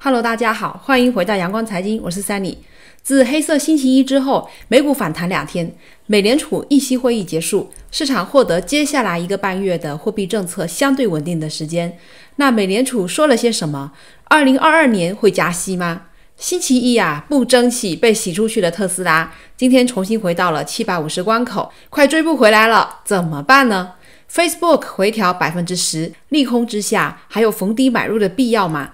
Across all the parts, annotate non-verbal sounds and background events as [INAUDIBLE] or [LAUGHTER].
Hello，大家好，欢迎回到阳光财经，我是三 y 自黑色星期一之后，美股反弹两天，美联储议息会议结束，市场获得接下来一个半月的货币政策相对稳定的时间。那美联储说了些什么？二零二二年会加息吗？星期一啊，不争气被洗出去的特斯拉，今天重新回到了七百五十关口，快追不回来了，怎么办呢？Facebook 回调百分之十，利空之下，还有逢低买入的必要吗？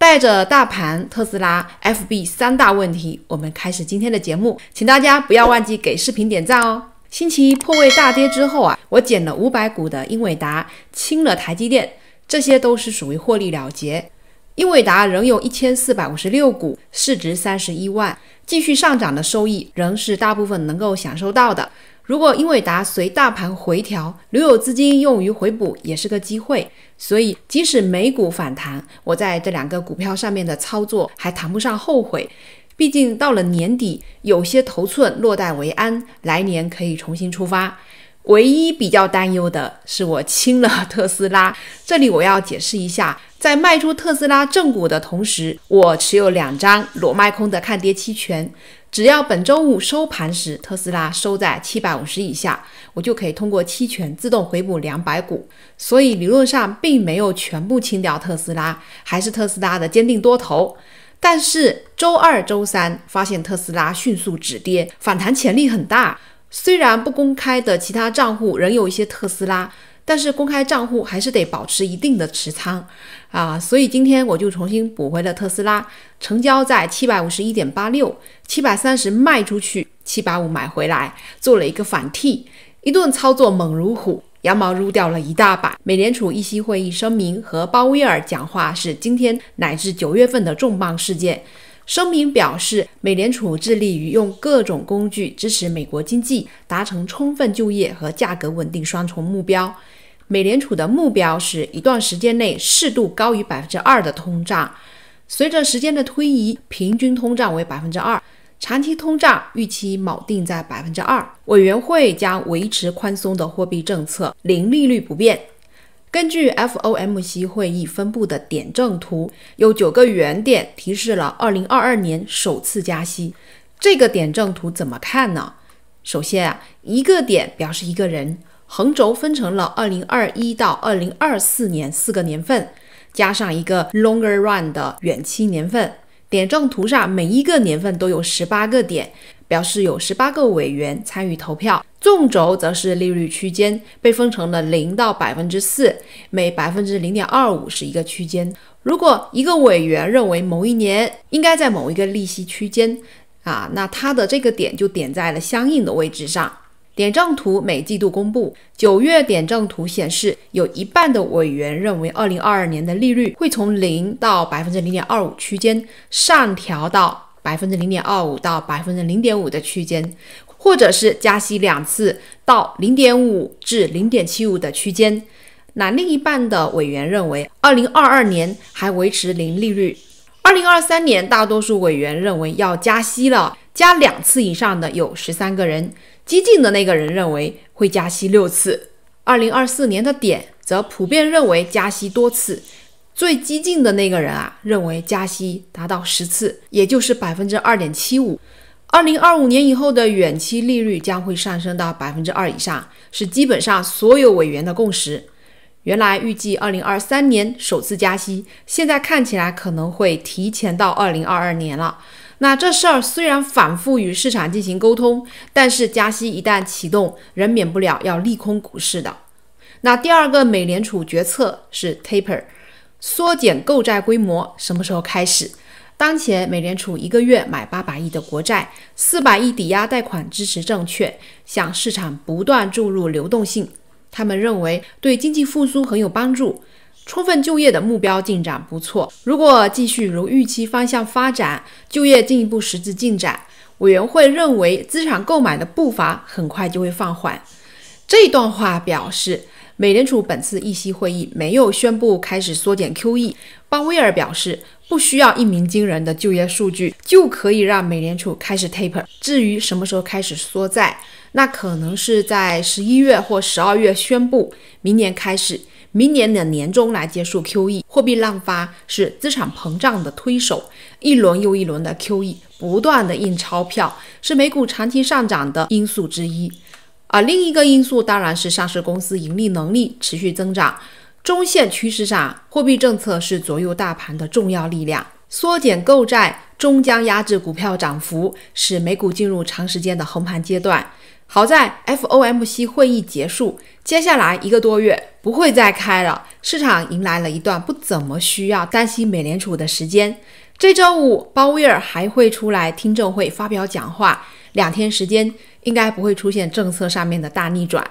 带着大盘、特斯拉、FB 三大问题，我们开始今天的节目。请大家不要忘记给视频点赞哦。星期一破位大跌之后啊，我减了五百股的英伟达，清了台积电，这些都是属于获利了结。英伟达仍有一千四百五十六股，市值三十一万，继续上涨的收益仍是大部分能够享受到的。如果英伟达随大盘回调，留有资金用于回补也是个机会。所以，即使美股反弹，我在这两个股票上面的操作还谈不上后悔。毕竟到了年底，有些头寸落袋为安，来年可以重新出发。唯一比较担忧的是我清了 [LAUGHS] 特斯拉。这里我要解释一下，在卖出特斯拉正股的同时，我持有两张裸卖空的看跌期权。只要本周五收盘时特斯拉收在七百五十以下，我就可以通过期权自动回补两百股。所以理论上并没有全部清掉特斯拉，还是特斯拉的坚定多头。但是周二、周三发现特斯拉迅速止跌反弹潜力很大，虽然不公开的其他账户仍有一些特斯拉。但是公开账户还是得保持一定的持仓啊，所以今天我就重新补回了特斯拉，成交在七百五十一点八六，七百三十卖出去，七百五买回来，做了一个反 T，一顿操作猛如虎，羊毛撸掉了一大把。美联储议息会议声明和鲍威尔讲话是今天乃至九月份的重磅事件。声明表示，美联储致力于用各种工具支持美国经济，达成充分就业和价格稳定双重目标。美联储的目标是一段时间内适度高于百分之二的通胀，随着时间的推移，平均通胀为百分之二，长期通胀预期锚定在百分之二。委员会将维持宽松的货币政策，零利率不变。根据 FOMC 会议分布的点阵图，有九个原点提示了二零二二年首次加息。这个点阵图怎么看呢？首先啊，一个点表示一个人。横轴分成了二零二一到二零二四年四个年份，加上一个 longer run 的远期年份。点状图上每一个年份都有十八个点，表示有十八个委员参与投票。纵轴则是利率区间，被分成了零到百分之四，每百分之零点二五是一个区间。如果一个委员认为某一年应该在某一个利息区间，啊，那它的这个点就点在了相应的位置上。点阵图每季度公布。九月点阵图显示，有一半的委员认为，二零二二年的利率会从零到百分之零点二五区间上调到百分之零点二五到百分之零点五的区间，或者是加息两次到零点五至零点七五的区间。那另一半的委员认为，二零二二年还维持零利率。二零二三年，大多数委员认为要加息了，加两次以上的有十三个人。激进的那个人认为会加息六次，二零二四年的点则普遍认为加息多次。最激进的那个人啊，认为加息达到十次，也就是百分之二点七五。二零二五年以后的远期利率将会上升到百分之二以上，是基本上所有委员的共识。原来预计二零二三年首次加息，现在看起来可能会提前到二零二二年了。那这事儿虽然反复与市场进行沟通，但是加息一旦启动，仍免不了要利空股市的。那第二个，美联储决策是 taper，缩减购债规模，什么时候开始？当前美联储一个月买八百亿的国债，四百亿抵押贷款支持证券，向市场不断注入流动性。他们认为对经济复苏很有帮助。充分就业的目标进展不错。如果继续如预期方向发展，就业进一步实质进展，委员会认为资产购买的步伐很快就会放缓。这段话表示，美联储本次议息会议没有宣布开始缩减 QE。鲍威尔表示，不需要一鸣惊人的就业数据就可以让美联储开始 Taper。至于什么时候开始缩债，那可能是在十一月或十二月宣布，明年开始。明年的年中来结束 QE，货币滥发是资产膨胀的推手，一轮又一轮的 QE 不断的印钞票是美股长期上涨的因素之一，而另一个因素当然是上市公司盈利能力持续增长。中线趋势上，货币政策是左右大盘的重要力量，缩减购债。终将压制股票涨幅，使美股进入长时间的横盘阶段。好在 FOMC 会议结束，接下来一个多月不会再开了，市场迎来了一段不怎么需要担心美联储的时间。这周五鲍威尔还会出来听证会发表讲话，两天时间应该不会出现政策上面的大逆转。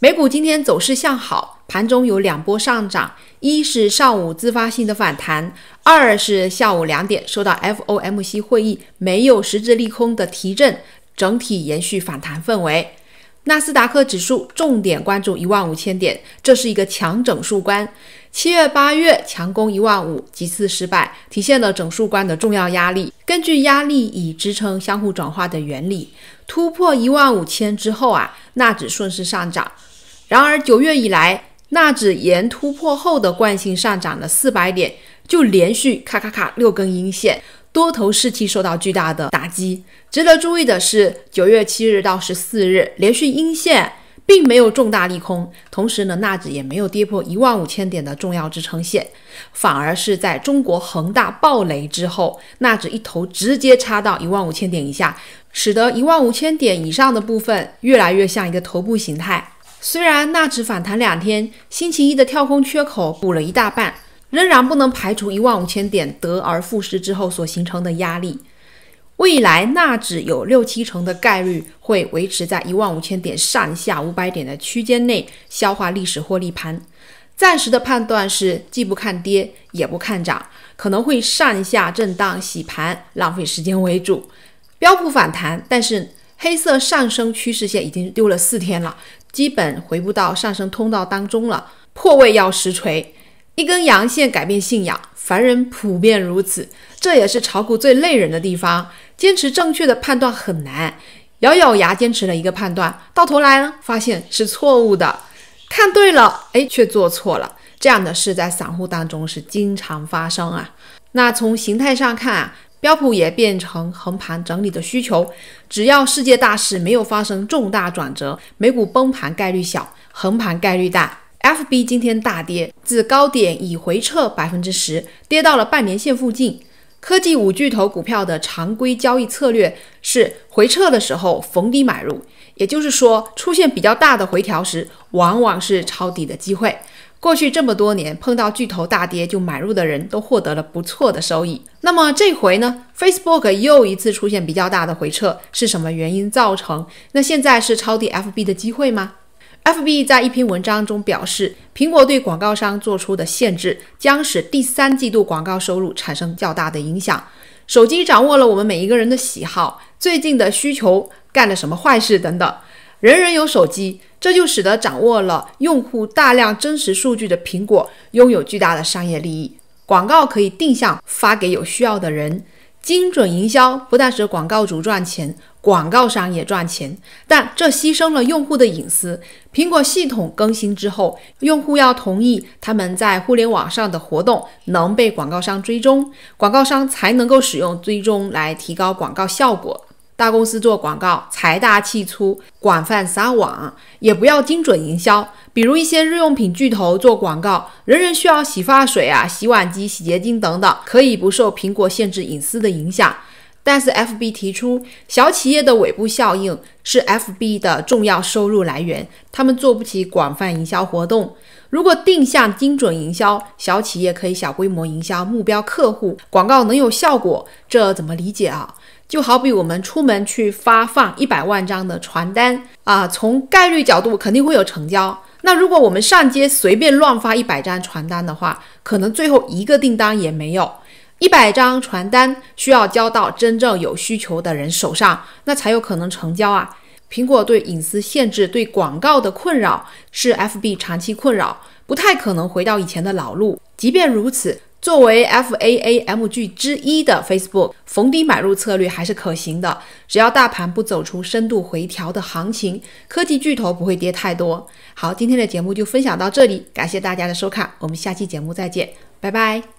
美股今天走势向好。盘中有两波上涨，一是上午自发性的反弹，二是下午两点受到 FOMC 会议没有实质利空的提振，整体延续反弹氛围。纳斯达克指数重点关注一万五千点，这是一个强整数关。七月、八月强攻一万五几次失败，体现了整数关的重要压力。根据压力与支撑相互转化的原理，突破一万五千之后啊，纳指顺势上涨。然而九月以来。纳指沿突破后的惯性上涨了四百点，就连续咔咔咔六根阴线，多头士气受到巨大的打击。值得注意的是，九月七日到十四日连续阴线，并没有重大利空。同时呢，纳指也没有跌破一万五千点的重要支撑线，反而是在中国恒大暴雷之后，纳指一头直接插到一万五千点以下，使得一万五千点以上的部分越来越像一个头部形态。虽然纳指反弹两天，星期一的跳空缺口补了一大半，仍然不能排除一万五千点得而复失之后所形成的压力。未来纳指有六七成的概率会维持在一万五千点上下五百点的区间内消化历史获利盘。暂时的判断是，既不看跌也不看涨，可能会上下震荡洗盘，浪费时间为主。标普反弹，但是黑色上升趋势线已经丢了四天了。基本回不到上升通道当中了，破位要实锤，一根阳线改变信仰，凡人普遍如此，这也是炒股最累人的地方。坚持正确的判断很难，咬咬牙坚持了一个判断，到头来呢，发现是错误的，看对了，哎，却做错了，这样的事在散户当中是经常发生啊。那从形态上看啊。标普也变成横盘整理的需求，只要世界大势没有发生重大转折，美股崩盘概率小，横盘概率大。FB 今天大跌，自高点已回撤百分之十，跌到了半年线附近。科技五巨头股票的常规交易策略是回撤的时候逢低买入，也就是说，出现比较大的回调时，往往是抄底的机会。过去这么多年，碰到巨头大跌就买入的人都获得了不错的收益。那么这回呢？Facebook 又一次出现比较大的回撤，是什么原因造成？那现在是抄底 FB 的机会吗？FB 在一篇文章中表示，苹果对广告商做出的限制将使第三季度广告收入产生较大的影响。手机掌握了我们每一个人的喜好、最近的需求、干了什么坏事等等。人人有手机，这就使得掌握了用户大量真实数据的苹果拥有巨大的商业利益。广告可以定向发给有需要的人，精准营销不但使广告主赚钱，广告商也赚钱，但这牺牲了用户的隐私。苹果系统更新之后，用户要同意他们在互联网上的活动能被广告商追踪，广告商才能够使用追踪来提高广告效果。大公司做广告，财大气粗，广泛撒网，也不要精准营销。比如一些日用品巨头做广告，人人需要洗发水啊、洗碗机、洗洁精等等，可以不受苹果限制隐私的影响。但是 FB 提出，小企业的尾部效应是 FB 的重要收入来源，他们做不起广泛营销活动。如果定向精准营销，小企业可以小规模营销目标客户，广告能有效果，这怎么理解啊？就好比我们出门去发放一百万张的传单啊，从概率角度肯定会有成交。那如果我们上街随便乱发一百张传单的话，可能最后一个订单也没有。一百张传单需要交到真正有需求的人手上，那才有可能成交啊。苹果对隐私限制、对广告的困扰是 FB 长期困扰，不太可能回到以前的老路。即便如此。作为 F A A M G 之一的 Facebook，逢低买入策略还是可行的。只要大盘不走出深度回调的行情，科技巨头不会跌太多。好，今天的节目就分享到这里，感谢大家的收看，我们下期节目再见，拜拜。